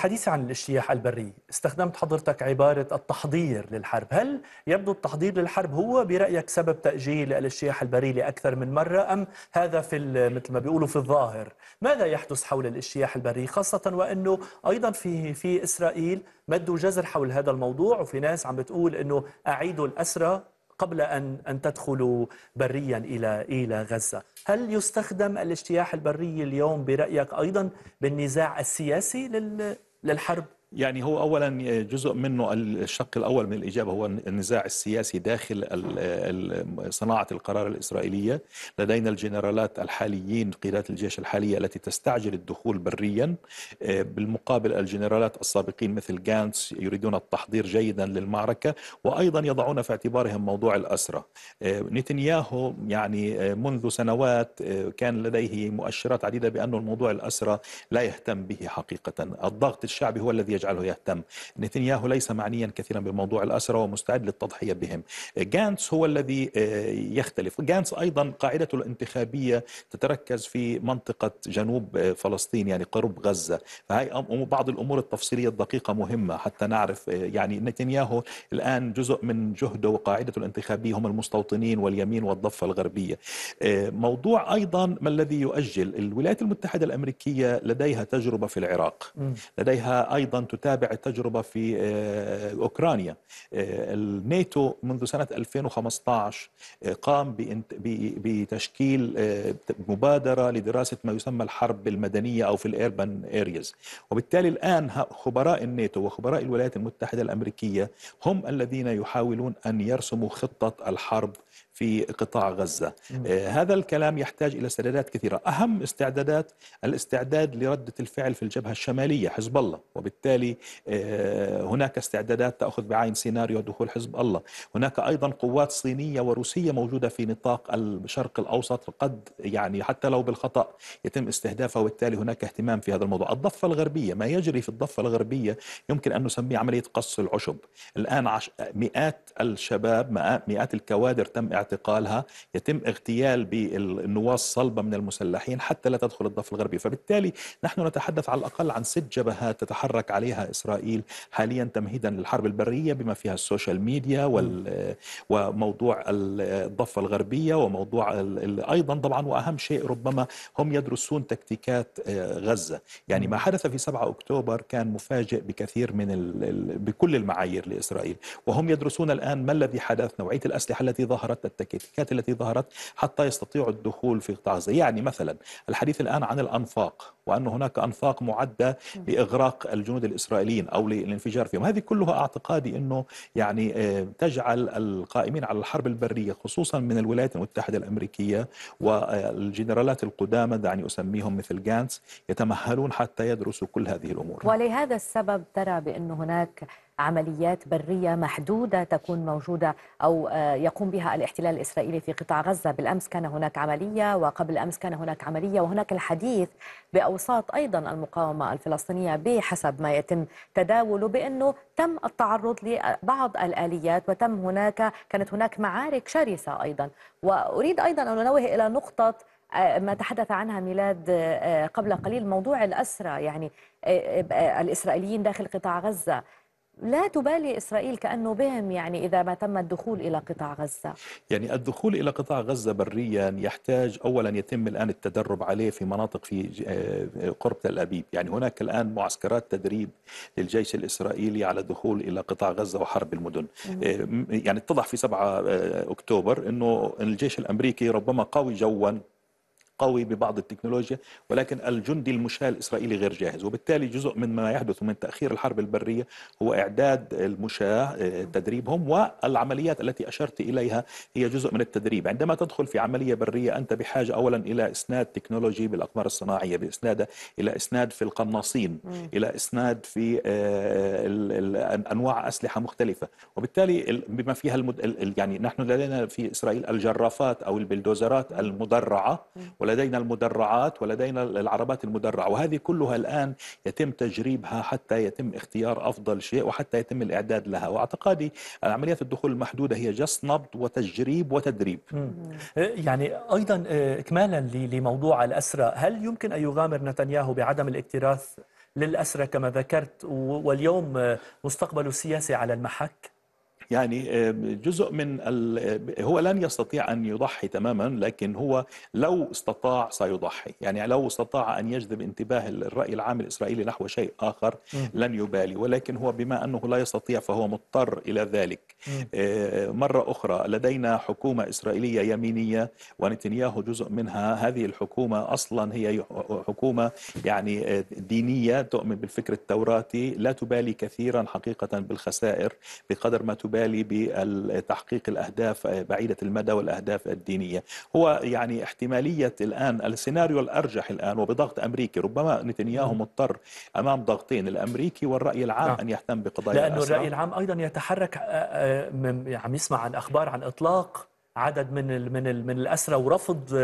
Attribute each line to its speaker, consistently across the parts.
Speaker 1: الحديث عن الاجتياح البري استخدمت حضرتك عبارة التحضير للحرب هل يبدو التحضير للحرب هو برأيك سبب تأجيل الاجتياح البري لأكثر من مرة أم هذا في مثل ما بيقولوا في الظاهر ماذا يحدث حول الاجتياح البري خاصة وأنه أيضا في, في إسرائيل مدوا جزر حول هذا الموضوع وفي ناس عم بتقول أنه أعيدوا الأسرى قبل أن أن تدخلوا بريا إلى إلى غزة هل يستخدم الاجتياح البري اليوم برأيك أيضا بالنزاع السياسي لل للحرب
Speaker 2: يعني هو اولا آه، جزء منه الشق الاول من الاجابه هو النزاع السياسي داخل صناعه القرار الاسرائيليه، لدينا الجنرالات الحاليين قيادات الجيش الحاليه التي تستعجل الدخول بريا، آه، بالمقابل الجنرالات السابقين مثل جانس يريدون التحضير جيدا للمعركه، وايضا يضعون في اعتبارهم موضوع الاسرى. آه، نتنياهو يعني منذ سنوات كان لديه مؤشرات عديده بانه الموضوع الاسرى لا يهتم به حقيقه، الضغط الشعبي هو الذي يجعله يهتم نتنياهو ليس معنيا كثيرا بموضوع الأسرة ومستعد للتضحية بهم جانس هو الذي آه، يختلف جانس أيضا قاعدته الانتخابية تتركز في منطقة جنوب آه، فلسطين يعني قرب غزة فهي بعض الأمور التفصيلية الدقيقة مهمة حتى نعرف آه، يعني نتنياهو الآن جزء من جهده وقاعدته الانتخابية هم المستوطنين واليمين والضفة الغربية موضوع أيضا ما الذي يؤجل الولايات المتحدة الأمريكية لديها تجربة في العراق لديها أيضا تتابع التجربة في آه، أوكرانيا آه، الناتو منذ سنة 2015 آه، قام بتشكيل مبادرة لدراسة ما يسمى الحرب المدنية أو في الإيربان أريز وبالتالي الآن خبراء الناتو وخبراء الولايات المتحدة الأمريكية هم الذين يحاولون أن يرسموا خطة الحرب في قطاع غزة آه، هذا الكلام يحتاج إلى استعدادات كثيرة أهم استعدادات الاستعداد لردة الفعل في الجبهة الشمالية حزب الله وبالتالي آه، هناك استعدادات تأخذ بعين سيناريو دخول حزب الله هناك أيضا قوات صينية وروسية موجودة في نطاق الشرق الأوسط قد يعني حتى لو بالخطأ يتم استهدافها وبالتالي هناك اهتمام في هذا الموضوع الضفة الغربية ما يجري في الضفة الغربية يمكن أن نسميه عملية قص العشب الآن عش... مئات الشباب مئات الكوادر تم اعتقالها اعتقالها يتم اغتيال بالنواة الصلبة من المسلحين حتى لا تدخل الضفة الغربية فبالتالي نحن نتحدث على الأقل عن ست جبهات تتحرك عليها إسرائيل حاليا تمهيدا للحرب البرية بما فيها السوشيال ميديا وال... آه، وموضوع الضفة الغربية وموضوع ال... أيضا طبعا وأهم شيء ربما هم يدرسون تكتيكات آه، غزة يعني ما حدث في 7 أكتوبر كان مفاجئ بكثير من ال... بكل المعايير لإسرائيل وهم يدرسون الآن ما الذي حدث نوعية الأسلحة التي ظهرت التكتيكات التي ظهرت حتى يستطيعوا الدخول في قطاع غزة يعني مثلا الحديث الآن عن الأنفاق وأن هناك أنفاق معدة لإغراق الجنود الإسرائيليين أو للانفجار فيهم هذه كلها أعتقادي أنه يعني آه، تجعل القائمين على الحرب البرية خصوصا من الولايات المتحدة الأمريكية والجنرالات القدامى دعني أسميهم مثل جانس يتمهلون حتى يدرسوا كل هذه الأمور
Speaker 1: ولهذا السبب ترى بأن هناك عمليات برية محدودة تكون موجودة أو آه، يقوم بها الاحتلال الإسرائيلي في قطاع غزة بالأمس كان هناك عملية وقبل أمس كان هناك عملية وهناك الحديث بأوساط أيضا المقاومة الفلسطينية بحسب ما يتم تداوله بأنه تم التعرض لبعض الآليات وتم هناك كانت هناك معارك شرسة أيضا وأريد أيضا أن أنوه إلى نقطة آه، ما تحدث عنها ميلاد آه، قبل قليل موضوع الأسرى يعني الإسرائيليين داخل قطاع غزة لا تبالي إسرائيل كأنه بهم يعني إذا ما تم الدخول إلى قطاع غزة
Speaker 2: يعني الدخول إلى قطاع غزة بريا يحتاج أولا يتم الآن التدرب عليه في مناطق في آه، قرب تل أبيب يعني هناك الآن معسكرات تدريب للجيش الإسرائيلي على الدخول إلى قطاع غزة وحرب المدن آه، يعني اتضح في 7 آه، أكتوبر أنه الجيش الأمريكي ربما قوي جوا قوي ببعض التكنولوجيا ولكن الجندي المشاة الإسرائيلي غير جاهز وبالتالي جزء من ما يحدث من تأخير الحرب البرية هو إعداد المشاة آه، تدريبهم والعمليات التي أشرت إليها هي جزء من التدريب عندما تدخل في عملية برية أنت بحاجة أولا إلى إسناد تكنولوجي بالأقمار الصناعية بإسناده إلى إسناد في القناصين م. إلى إسناد في آه، أنواع أسلحة مختلفة وبالتالي بما فيها المد... يعني نحن لدينا في إسرائيل الجرافات أو البلدوزرات المدرعة ولكن ولدينا المدرعات ولدينا العربات المدرعة وهذه كلها الآن يتم تجريبها حتى يتم اختيار أفضل شيء وحتى يتم الإعداد لها واعتقادي عمليات الدخول المحدودة هي جس نبض وتجريب وتدريب
Speaker 1: إيه، يعني أيضا إيه، إكمالا لموضوع الأسرة هل يمكن أن يغامر نتنياهو بعدم الاكتراث للأسرة كما ذكرت واليوم إيه، مستقبله السياسي على المحك؟
Speaker 2: يعني جزء من ال... هو لن يستطيع أن يضحي تماما لكن هو لو استطاع سيضحي يعني لو استطاع أن يجذب انتباه الرأي العام الإسرائيلي نحو شيء آخر لن يبالي ولكن هو بما أنه لا يستطيع فهو مضطر إلى ذلك آه، مرة أخرى لدينا حكومة إسرائيلية يمينية ونتنياهو جزء منها هذه الحكومة أصلا هي حكومة يعني آه، دينية تؤمن بالفكر التوراتي لا تبالي كثيرا حقيقة بالخسائر بقدر ما تبالي بالي بتحقيق الأهداف بعيدة المدى والأهداف الدينية هو يعني احتمالية الآن السيناريو الأرجح الآن وبضغط أمريكي ربما نتنياهو مضطر أمام ضغطين الأمريكي والرأي العام نعم. أن يهتم بقضايا لأن الرأي
Speaker 1: العام أيضا يتحرك آه، آه، عم يعني يسمع عن أخبار عن إطلاق عدد من الـ من الـ من الأسرى ورفض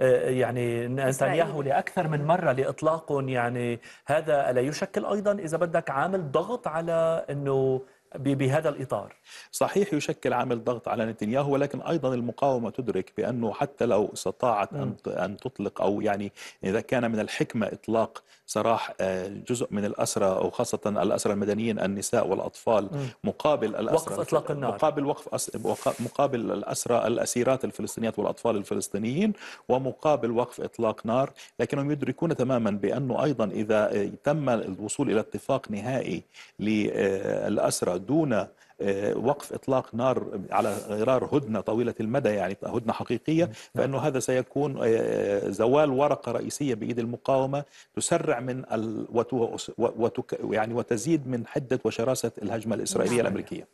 Speaker 1: آه، يعني نتنياهو لأكثر من مرة لإطلاقهم يعني هذا ألا يشكل أيضا إذا بدك عامل ضغط على أنه بهذا الإطار صحيح يشكل عامل ضغط
Speaker 2: على نتنياهو ولكن أيضا المقاومة تدرك بأنه حتى لو استطاعت أن أن تطلق أو يعني إذا كان من الحكمة إطلاق سراح آه، جزء من الأسرى أو خاصة الأسرى المدنيين النساء والأطفال مقابل الأسرى وقف إطلاق النار مقابل وقف أس... مقابل الأسرى الأسيرات الفلسطينيات والأطفال الفلسطينيين ومقابل وقف إطلاق نار لكنهم يدركون تماما بأنه أيضا إذا آه، تم الوصول إلى اتفاق نهائي للأسرى آه، دون آه، وقف اطلاق نار على غرار هدنه طويله المدى يعني هدنه حقيقيه فانه هذا سيكون آه، زوال ورقه رئيسيه بايد المقاومه تسرع من ال... وت... يعني وتزيد من حده وشراسه الهجمه الاسرائيليه الامريكيه نعم.